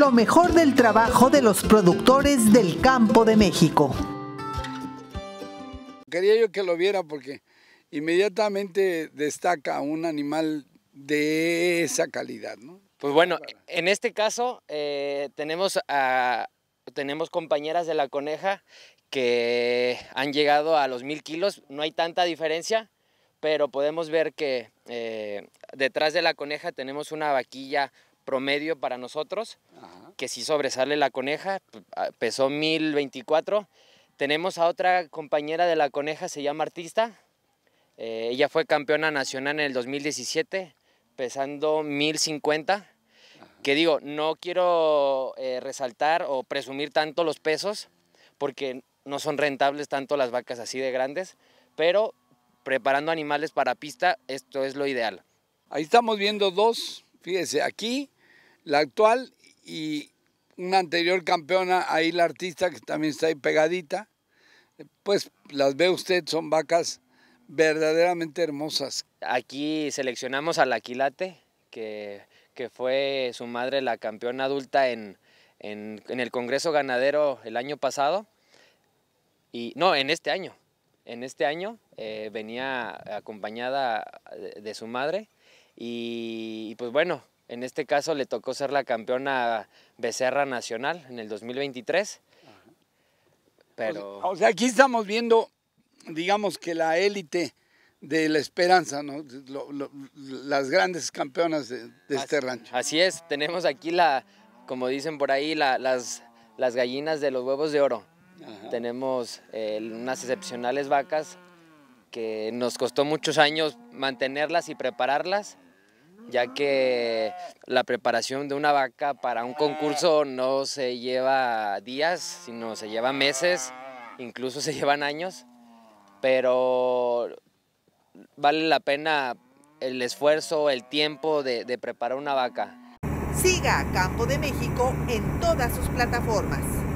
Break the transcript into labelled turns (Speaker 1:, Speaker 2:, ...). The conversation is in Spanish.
Speaker 1: lo mejor del trabajo de los productores del campo de México.
Speaker 2: Quería yo que lo viera porque inmediatamente destaca un animal de esa calidad,
Speaker 1: Pues bueno, en este caso eh, tenemos, tenemos compañeras de la coneja que han llegado a los mil kilos, no hay tanta diferencia, pero podemos ver que eh, detrás de la coneja tenemos una vaquilla promedio para nosotros, que si sobresale la coneja, pues, ah, pesó 1024. Tenemos a otra compañera de la coneja, se llama Artista. Eh, ella fue campeona nacional en el 2017, pesando 1050. Que digo, no quiero eh, resaltar o presumir tanto los pesos, porque no son rentables tanto las vacas así de grandes, pero preparando animales para pista, esto es lo ideal. Ahí estamos viendo dos Fíjese, aquí la actual
Speaker 2: y una anterior campeona, ahí la artista que también está ahí pegadita. Pues las ve usted, son vacas verdaderamente hermosas.
Speaker 1: Aquí seleccionamos a la Quilate, que, fue su madre la campeona adulta en, el Congreso Ganadero el año pasado. Y, no, en este año. En este año eh, venía acompañada de su madre. Y, pues bueno, en este caso le tocó ser la campeona Becerra Nacional en el 2023. Pero... O
Speaker 2: sea, aquí estamos viendo, digamos que la élite de la esperanza, ¿no? las grandes campeonas de, este rancho.
Speaker 1: Así es, tenemos aquí la, como dicen por ahí, las, las gallinas de los huevos de oro. Tenemos unas excepcionales vacas que nos costó muchos años mantenerlas y prepararlas ya que la preparación de una vaca para un concurso no se lleva días, sino se lleva meses, incluso se llevan años, pero vale la pena el esfuerzo, el tiempo de, preparar una vaca. Siga Campo de México en todas sus plataformas.